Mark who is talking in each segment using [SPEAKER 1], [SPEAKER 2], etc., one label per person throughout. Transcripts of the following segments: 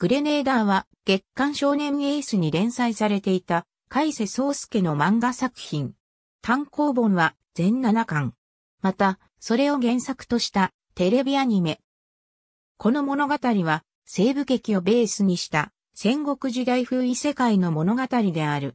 [SPEAKER 1] グレネーダーは月刊少年エースに連載されていた、海瀬宗介の漫画作品。単行本は全7巻。また、それを原作としたテレビアニメ。この物語は西部劇をベースにした戦国時代風異世界の物語である。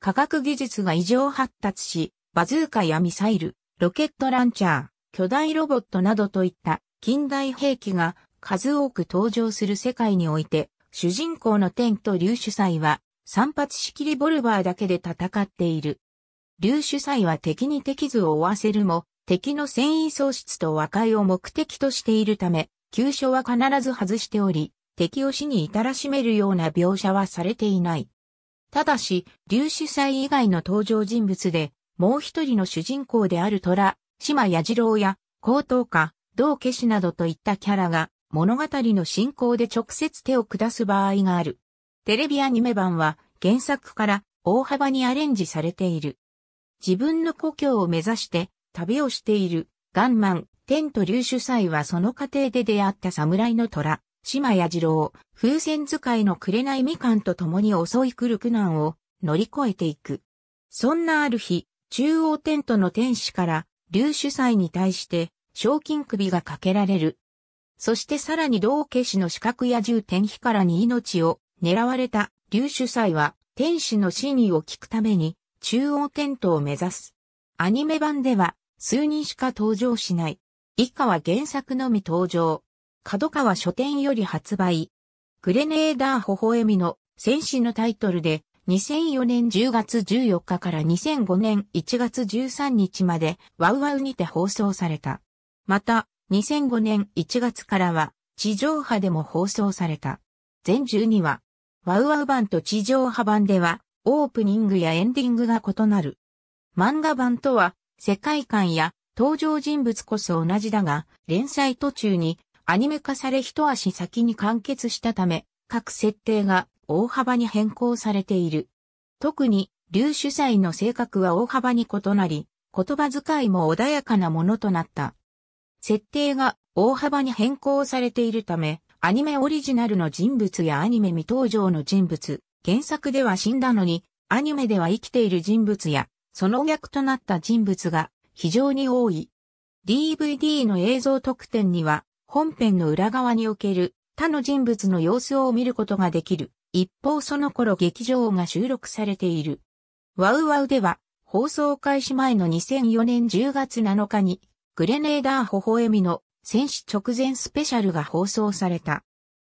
[SPEAKER 1] 科学技術が異常発達し、バズーカやミサイル、ロケットランチャー、巨大ロボットなどといった近代兵器が数多く登場する世界において、主人公の天と竜主祭は、散発式リボルバーだけで戦っている。竜主祭は敵に敵図を負わせるも、敵の戦意喪失と和解を目的としているため、急所は必ず外しており、敵を死に至らしめるような描写はされていない。ただし、竜主祭以外の登場人物で、もう一人の主人公である虎、島矢次郎や、高等家、道化師などといったキャラが、物語の進行で直接手を下す場合がある。テレビアニメ版は原作から大幅にアレンジされている。自分の故郷を目指して旅をしているガンマン、テント流主催はその過程で出会った侍の虎、島谷次郎、風船使いの紅みかんと共に襲い来る苦難を乗り越えていく。そんなある日、中央テントの天使から、流主祭に対して、賞金首がかけられる、そしてさらに道化師の資格や重天日からに命を狙われた劉主祭は天使の真意を聞くために中央テントを目指す。アニメ版では数人しか登場しない。以下は原作のみ登場。角川書店より発売。グレネーダー微笑みの戦士のタイトルで2004年10月14日から2005年1月13日までワウワウにて放送された。また、2005年1月からは地上波でも放送された。全12話。ワウワウ版と地上波版ではオープニングやエンディングが異なる。漫画版とは世界観や登場人物こそ同じだが、連載途中にアニメ化され一足先に完結したため、各設定が大幅に変更されている。特に、流主催の性格は大幅に異なり、言葉遣いも穏やかなものとなった。設定が大幅に変更されているため、アニメオリジナルの人物やアニメ未登場の人物、原作では死んだのに、アニメでは生きている人物や、その逆となった人物が非常に多い。DVD の映像特典には、本編の裏側における他の人物の様子を見ることができる。一方その頃劇場が収録されている。ワウワウでは、放送開始前の2004年10月7日に、グレネーダー微笑みの戦死直前スペシャルが放送された。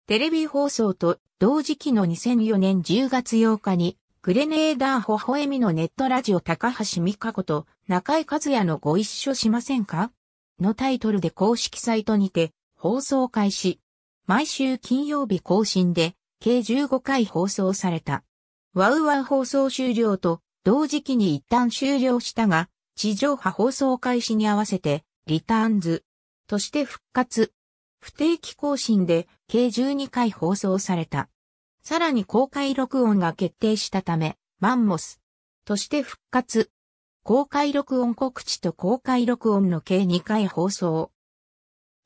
[SPEAKER 1] テレビ放送と同時期の2004年10月8日に、グレネーダー微笑みのネットラジオ高橋美香子と中井和也のご一緒しませんかのタイトルで公式サイトにて放送開始。毎週金曜日更新で計15回放送された。ワウワウ放送終了と同時期に一旦終了したが、地上波放送開始に合わせてリターンズとして復活。不定期更新で計12回放送された。さらに公開録音が決定したため、マンモスとして復活。公開録音告知と公開録音の計2回放送。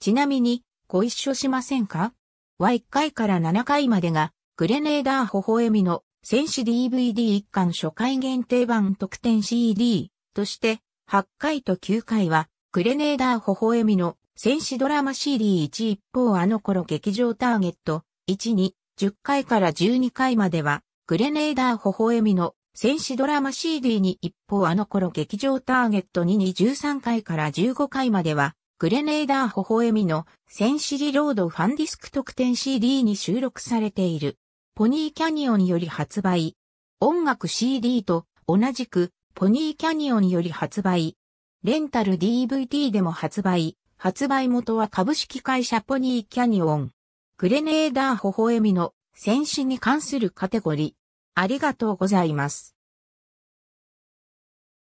[SPEAKER 1] ちなみに、ご一緒しませんかは1回から7回までが、グレネーダー微笑みの戦士 DVD 一巻初回限定版特典 CD として、8回と9回はグレネーダー微笑みの戦士ドラマ CD1 一方あの頃劇場ターゲット1に10回から12回まではグレネーダー微笑みの戦士ドラマ CD に一方あの頃劇場ターゲット2に13回から15回まではグレネーダー微笑みの戦士リロードファンディスク特典 CD に収録されているポニーキャニオンより発売音楽 CD と同じくポニーキャニオンより発売レンタル DVD でも発売。発売元は株式会社ポニーキャニオン。グレネーダー微笑みの戦士に関するカテゴリー。ありがとうございます。